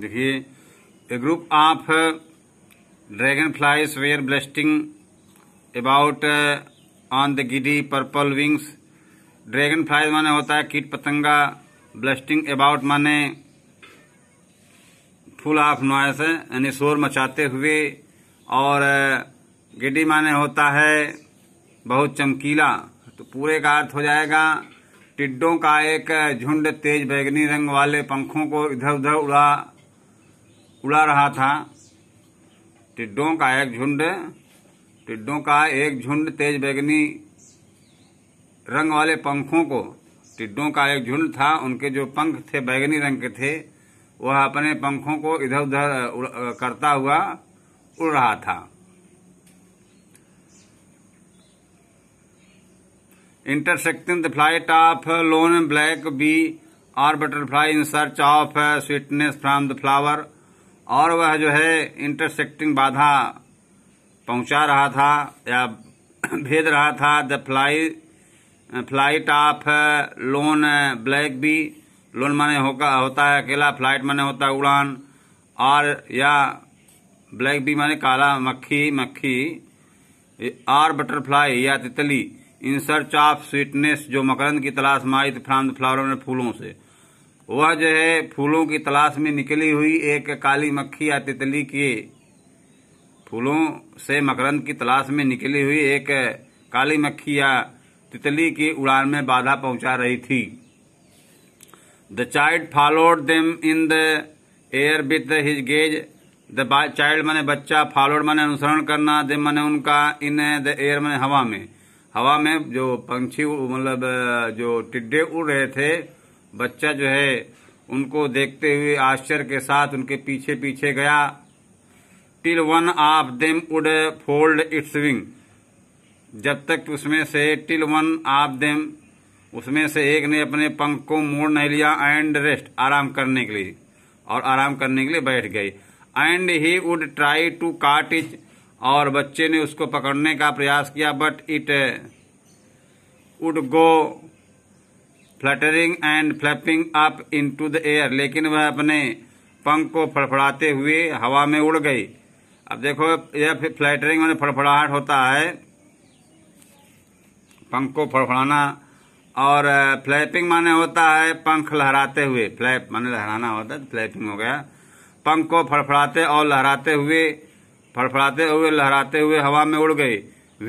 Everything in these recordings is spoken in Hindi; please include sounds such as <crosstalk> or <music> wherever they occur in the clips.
देखिए a group of dragonflies were blustering about on the giddy purple wings dragonflies माने होता है कीट पतंगा ब्लस्टिंग अबाउट माने फुल ऑफ नॉइस यानी शोर मचाते हुए और uh, गिडी माने होता है बहुत चमकीला तो पूरे का अर्थ हो जाएगा टिड्डों का एक झुंड तेज बैगनी रंग वाले पंखों को इधर उधर उड़ा उड़ा रहा था टिड्डों का एक झुंड टिड्डों का एक झुंड तेज बैगनी रंग वाले पंखों को टिड्डों का एक झुंड था उनके जो पंख थे बैगनी रंग के थे वह अपने पंखों को इधर उधर करता हुआ उड़ रहा था intersecting the flight of lone black bee or butterfly in search of sweetness from the flower और वह जो है इंटरसेक्टिंग बाधा पहुंचा रहा था या <clears throat> भेज रहा था the fly flight of lone black bee lone माने होगा होता है अकेला फ्लाइट माने होता है उड़ान और या ब्लैक बी माने काला मक्खी मक्खी आर बटरफ्लाई या तितली इन सर्च ऑफ स्वीटनेस जो मकरंद की तलाश माई फ्राम द फ्लावरों ने फूलों से वह जो है फूलों की तलाश में निकली हुई एक काली मक्खी या तितली की फूलों से मकरंद की तलाश में निकली हुई एक काली मक्खी या तितली की उड़ान में बाधा पहुंचा रही थी the child followed them in the air with his gaze the child मैंने बच्चा फॉलोड मैंने अनुसरण करना दे मैंने उनका इन द एयर मैंने हवा में हवा में जो पंछी मतलब जो टिड्डे उड़ रहे थे बच्चा जो है उनको देखते हुए आश्चर्य के साथ उनके पीछे पीछे गया till one of them would fold its wing जब तक उसमें से टिल वन ऑफ देम उसमें से एक ने अपने पंख को मोड़ नहीं लिया एंड रेस्ट आराम करने के लिए और आराम करने के लिए बैठ गई and he would try to catch each और बच्चे ने उसको पकड़ने का प्रयास किया but it would go fluttering and flapping up into the air लेकिन वह अपने पंख को फड़फड़ाते हुए हवा में उड़ गई अब देखो यह फ्लैटरिंग में फड़फड़ाहट होता है पंख को फड़फड़ाना और फ्लैपिंग माने होता है पंख लहराते हुए फ्लैप माने लहराना होता है फ्लैपिंग तो हो गया पंख को फड़फड़ाते और लहराते हुए फड़फड़ाते हुए लहराते हुए हवा में उड़ गई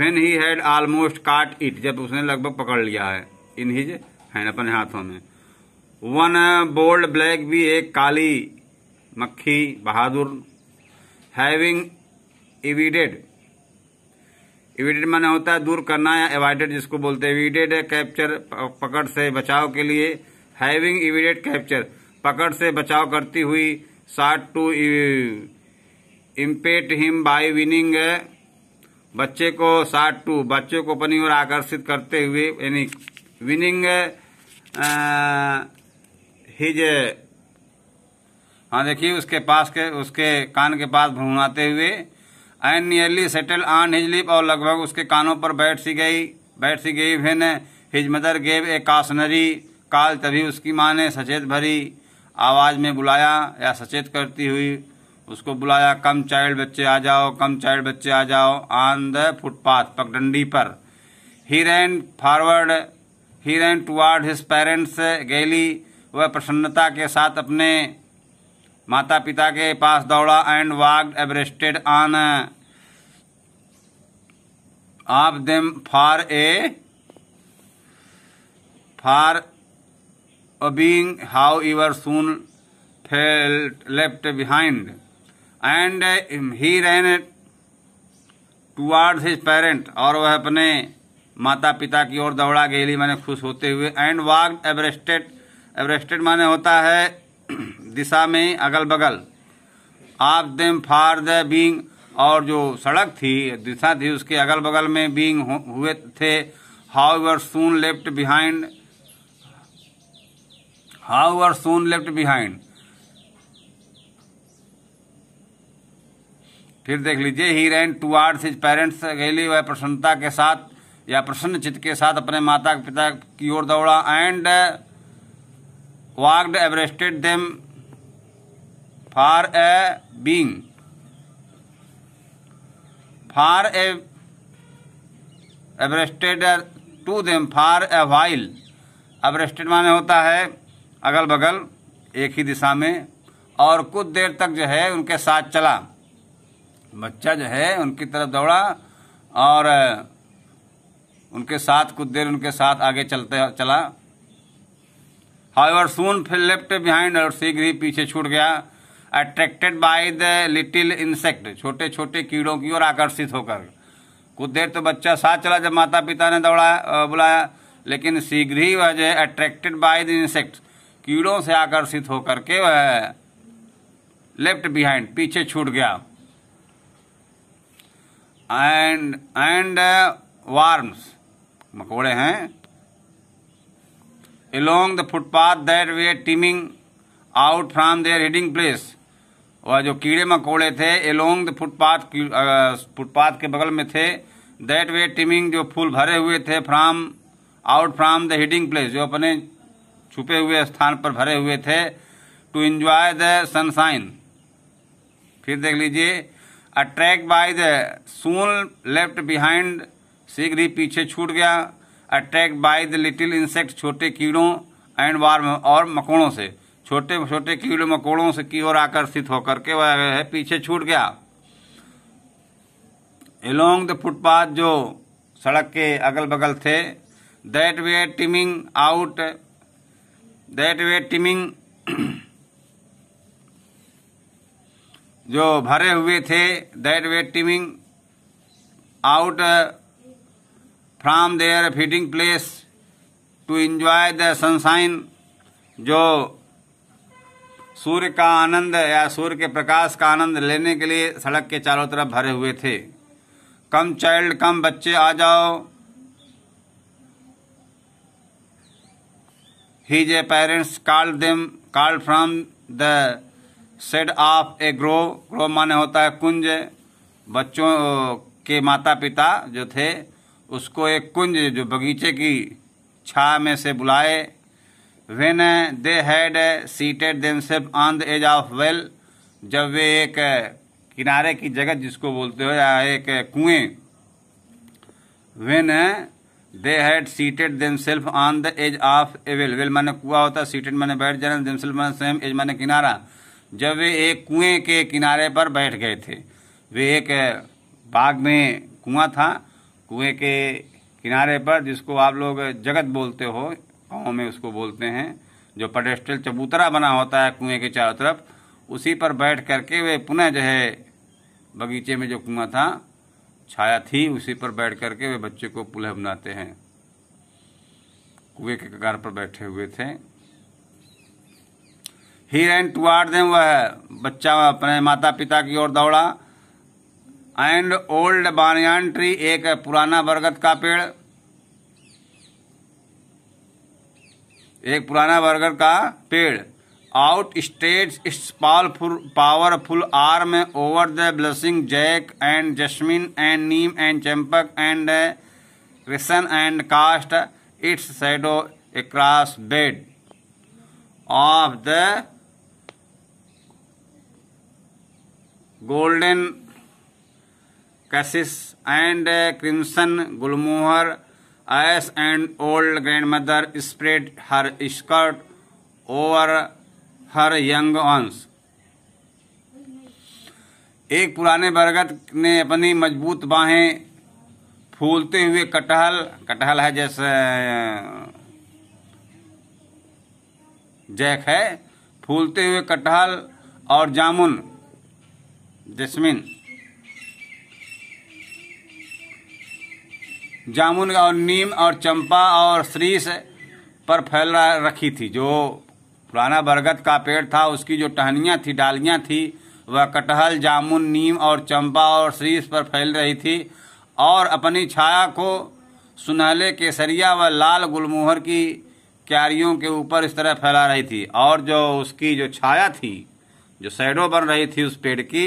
when he had almost caught it जब उसने लगभग पकड़ लिया है इन हीज़ हैं अपने हाथों में वन बोल्ड ब्लैक भी एक काली मक्खी बहादुर हैविंग इविडेड इविडेड माने होता है दूर करना या एवॉडेड जिसको बोलते हैं इविडेड है कैप्चर पकड़ से बचाव के लिए हैविंग इविडेड कैप्चर पकड़ से बचाव करती हुई short to impede him by winning बच्चे को शार्ट टू बच्चे को अपनी ओर आकर्षित करते हुए यानी विनिंग हिज हाँ देखिए उसके पास के उसके कान के पास भूनाते हुए an nearly settle on his lip और लगभग उसके कानों पर बैठ सी गई बैठ सी गई फिर his mother gave a cautionary call तभी उसकी माँ ने सचेत भरी आवाज़ में बुलाया या सचेत करती हुई उसको बुलाया कम चाइल्ड बच्चे आ जाओ कम चाइल्ड बच्चे आ जाओ ऑन द फुटपाथ पगडंडी पर he ran forward he ran toward his parents gaily वह प्रसन्नता के साथ अपने माता पिता के पास दौड़ा and walked abreast on of them for a for being however soon fell left behind and he ran towards his parent और वह अपने माता पिता की ओर दौड़ा गेली मैंने खुश होते हुए एंड वाग एवरेस्टेड एवरेस्टेड माने होता है <clears throat> दिशा में अगल बगल आप देम फार द बींग और जो सड़क थी दिशा थी उसके अगल बगल में बींग हुए थे however soon left behind however soon left behind फिर देख लीजिए he ran towards his parents gaily वह प्रसन्नता के साथ या प्रसन्न चित्त के साथ अपने माता पिता की ओर दौड़ा and walked abreast them for a being for a abreast to them for a while abreast माने होता है अगल बगल एक ही दिशा में और कुछ देर तक जो है उनके साथ चला बच्चा जो है उनकी तरफ दौड़ा और उनके साथ कुछ देर उनके साथ आगे चलते चला हाउर सून फिर लेफ्ट बिहाइंड और शीघ्र ही पीछे छूट गया attracted by the little insect छोटे छोटे कीड़ों की ओर आकर्षित होकर कुछ देर तो बच्चा साथ चला जब माता पिता ने दौड़ा बुलाया लेकिन शीघ्र ही वह जो अट्रैक्टेड बाय द इंसेक्ट कीड़ों से आकर्षित होकर के वह लेफ्ट बिहाइंड पीछे छूट गया एंड एंड वार्म्स मकोड़े हैं along the footpath that they teeming out from their hiding place वह जो कीड़े मकोड़े थे एलोंग द फुटपाथ फुटपाथ के बगल में थे दैट वे टीमिंग जो फूल भरे हुए थे from out from the hiding place जो अपने छुपे हुए स्थान पर भरे हुए थे टू एंजॉय द सनसाइन फिर देख लीजिए attract by the soon left behind शीघ्र ही पीछे छूट गया attract by the little insect छोटे कीड़ों एंड वार और मकोड़ों से छोटे छोटे कीड़े मकोड़ों से की ओर आकर्षित होकर के वह पीछे छूट गया एलोंग द फुटपाथ जो सड़क के अगल बगल थे that they teeming out that they teeming जो भरे हुए थे that they teeming out from their feeding place to enjoy the sunshine जो सूर्य का आनंद या सूर्य के प्रकाश का आनंद लेने के लिए सड़क के चारों तरफ भरे हुए थे कम चाइल्ड कम बच्चे आ जाओ his parents called them called from the shade of a grove grove माने होता है कुंज बच्चों के माता पिता जो थे उसको एक कुंज जो बगीचे की छा में से बुलाए when they had seated themselves on the edge of well जब वे एक किनारे की जगह जिसको बोलते हो या एक कुएं when they had seated themselves on the edge of a well well माने कुआ होता सीटेड माने बैठ जाना देम सेल्फ माने सेम एज माने किनारा जब वे एक कुएं के किनारे पर बैठ गए थे वे एक बाग में कुआं था कुएं के किनारे पर जिसको आप लोग जगत बोलते हो गाँव में उसको बोलते हैं जो पटेस्टल चबूतरा बना होता है कुएं के चारों तरफ उसी पर बैठ करके वे पुनः जो है बगीचे में जो कुआं था छाया थी उसी पर बैठ करके वे बच्चे को पुलह बनाते हैं कुएं के कगार पर बैठे हुए थे ही रैन टुआर दें वह बच्चा अपने माता पिता की ओर दौड़ा एंड ओल्ड बानियान ट्री एक पुराना बरगद का पेड़ एक पुराना बरगद का पेड़ outstretched its powerful powerful arm over the blossoming jack and jasmine and neem and champak and risen and cast its shadow across bed of the golden cassis and crimson gulmohars and old grandmother spread her skirt over her young ones एक पुराने बरगद ने अपनी मजबूत बाहें फूलते हुए कटहल कटहल है जैसे जैक है फूलते हुए कटहल और जामुन जैसमिन जामुन और नीम और चंपा और श्रीस पर फैल रखी थी जो पुराना बरगद का पेड़ था उसकी जो टहनियाँ थी डालियाँ थी वह कटहल जामुन नीम और चंपा और श्रीस पर फैल रही थी और अपनी छाया को सुनहले केसरिया व लाल गुलमोहर की क्यारियों के ऊपर इस तरह फैला रही थी और जो उसकी जो छाया थी जो सैडो बन रही थी उस पेड़ की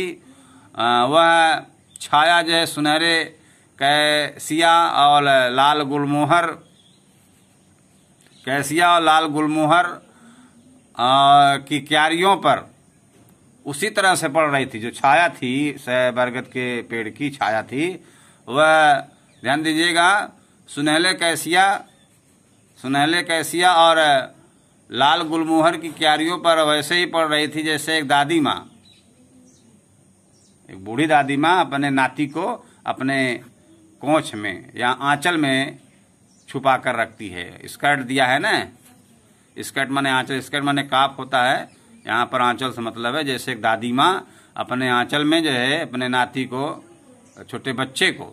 वह छाया जो है सुनहरे कैसिया और लाल गुलमोहर कैसिया और लाल गुलमोहर की क्यारियों पर उसी तरह से पड़ रही थी जो छाया थी बरगद के पेड़ की छाया थी वह ध्यान दीजिएगा सुनहले कैसिया सुनहले कैसिया और लाल गुलमोहर की क्यारियों पर वैसे ही पड़ रही थी जैसे एक दादी माँ एक बूढ़ी दादी माँ अपने नाती को अपने कोच में या आंचल में छुपा कर रखती है स्कर्ट दिया है ना स्कर्ट माने आंचल स्कर्ट माने काप होता है यहाँ पर आंचल से मतलब है जैसे एक दादी माँ अपने आंचल में जो है अपने नाती को छोटे बच्चे को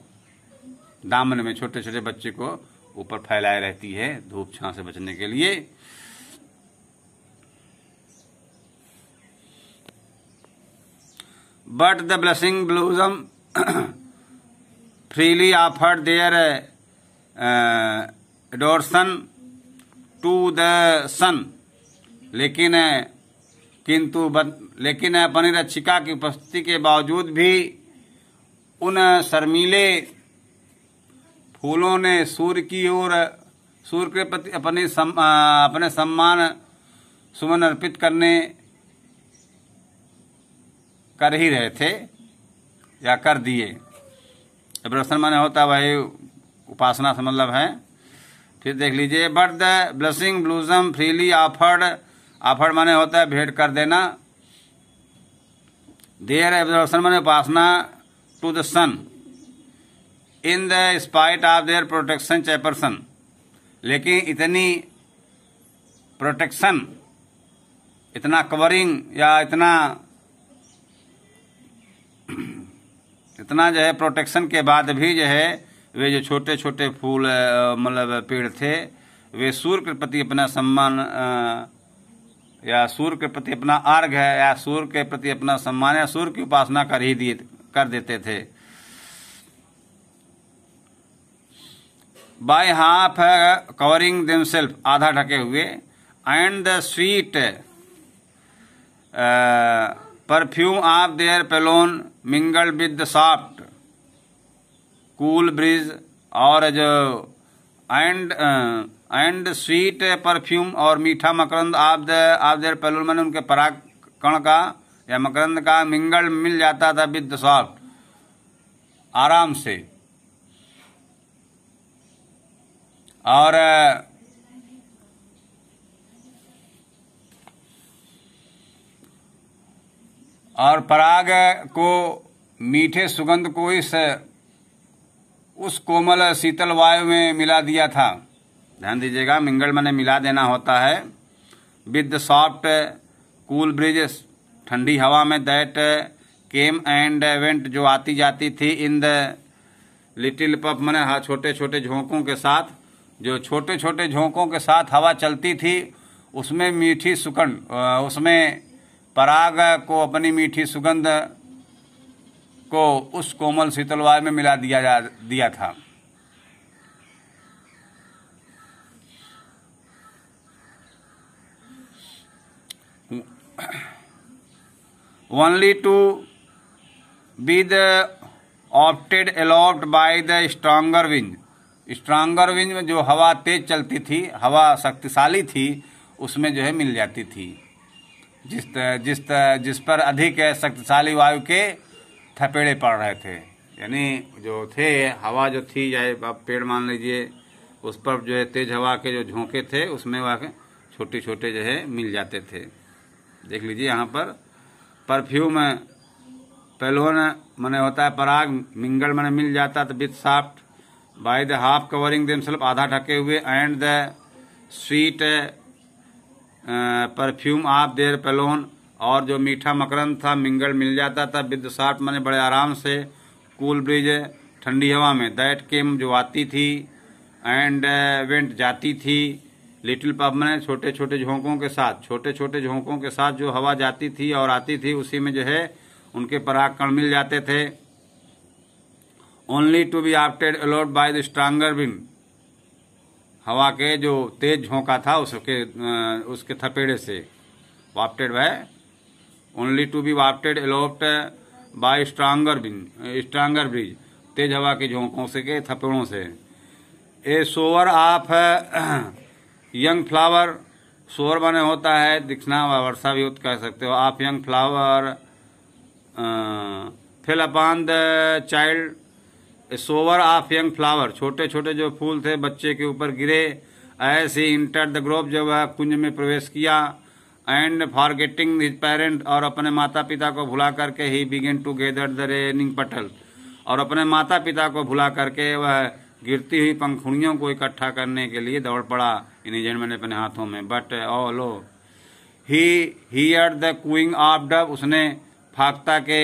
दामन में छोटे छोटे बच्चे को ऊपर फैलाए रहती है धूप छा से बचने के लिए but the blossoming blossom freely offered their adoration to the sun लेकिन किंतु बत, लेकिन पनिरक्षिका की उपस्थिति के बावजूद भी उन शर्मीले फूलों ने सूर्य की ओर सूर्य के प्रति अपने सम, अपने सम्मान सुमन अर्पित करने कर ही रहे थे या कर दिए एब्रप्शन माने होता भाई उपासना से मतलब है फिर देख लीजिए but the blossoming blossom freely offered offered माने होता है भेंट कर देना देयर एब्जर्वेशन माने उपासना to the sun in the spite of their protection chaperon लेकिन इतनी प्रोटेक्शन इतना कवरिंग या इतना इतना जो है प्रोटेक्शन के बाद भी जो है वे जो छोटे छोटे फूल मतलब पेड़ थे वे सूर्य के प्रति अपना सम्मान या सूर्य के प्रति अपना अर्घ है या सूर्य के प्रति अपना सम्मान या सूर्य की उपासना कर ही दिए कर देते थे by half covering themselves आधा ढके हुए and the sweet perfume of their pollen mingle with the soft cool breeze और जो एंड एंड स्वीट परफ्यूम और मीठा मकरंद आप द आप देर पेलोन मैंने उनके पराग कण का या मकरंद का मिंगल मिल जाता था विद सॉफ्ट आराम से और और पराग को मीठे सुगंध को इस उस कोमल शीतल वायु में मिला दिया था ध्यान दीजिएगा मिंगल मैंने मिला देना होता है विद सॉफ्ट कूल ब्रिजेस ठंडी हवा में दैट केम एंड एवेंट जो आती जाती थी इन द लिटिल पप मैंने हाँ छोटे छोटे झोंकों के साथ जो छोटे छोटे झोंकों के साथ हवा चलती थी उसमें मीठी सुकंड उसमें पराग को अपनी मीठी सुगंध को उस कोमल शीतलवाय में मिला दिया जा दिया था only to be the opted aloft by the stronger wind stronger में जो हवा तेज चलती थी हवा शक्तिशाली थी उसमें जो है मिल जाती थी जिस तर, जिस तर, जिस पर अधिक शक्तिशाली वायु के थपेड़े पड़ रहे थे यानी जो थे हवा जो थी या आप पेड़ मान लीजिए उस पर जो है तेज हवा के जो झोंके थे उसमें वह छोटे छोटे जो है मिल जाते थे देख लीजिए यहाँ पर परफ्यूम पेलोन मैंने होता है पराग मिंगल मैंने मिल जाता था तो with soft by the half covering them आधा ढके हुए एंड द स्वीट परफ्यूम आप देर पेलोन और जो मीठा मकरन था मिंगल मिल जाता था विद साठ मैंने बड़े आराम से कूल ब्रिज ठंडी हवा में दैट केम जो आती थी एंड वेंट जाती थी लिटिल पब में छोटे छोटे झोंकों के साथ छोटे छोटे झोंकों के साथ जो हवा जाती थी और आती थी उसी में जो है उनके पराग कण मिल जाते थे only to be wafted aloft by the stronger wind हवा के जो तेज झोंका था उसके उसके थपेड़े से वाप्टेड वह only to be wafted aloft by stronger stronger breeze तेज हवा के झोंकों से के थपेड़ों से a shower of young flower shower बने होता है दिखना वर्षा भी कह सकते हो आप young flower fell upon the child shower of young flower छोटे छोटे जो फूल थे बच्चे के ऊपर गिरे ऐसे इंटर द ग्रोप जब वह कुंज में प्रवेश किया and forgetting his parent और अपने माता पिता को भुला करके he began to gather the raining petal और अपने माता पिता को भुला करके वह गिरती हुई पंखुड़ियों को इकट्ठा करने के लिए दौड़ पड़ा इन मैंने अपने हाथों में but oh lo he hear the cooing of dove उसने फाकता के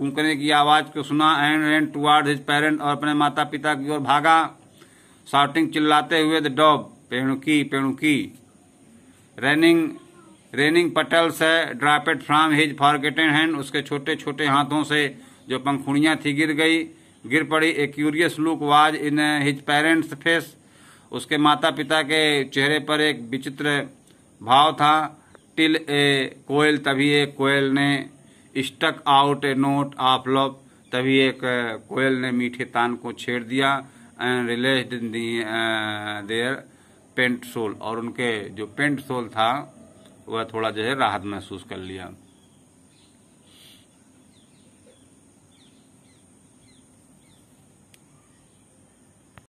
कुंकने की आवाज को सुना and ran toward his parent और अपने माता पिता की ओर भागा शाउटिंग चिल्लाते हुए द डॉब पेणुकी पेणुकी रेनिंग रेनिंग पटल से dropped from his forgotten hand उसके छोटे छोटे हाथों से जो पंखुड़ियाँ थी गिर गई गिर पड़ी a curious look was in his parents face उसके माता पिता के चेहरे पर एक विचित्र भाव था टिल ए कोयल तभी एक कोयल ने struck out a note of love तभी एक कोयल ने मीठे तान को छेड़ दिया and release their pent soul और उनके जो पेंट सोल था वह थोड़ा जो है राहत महसूस कर लिया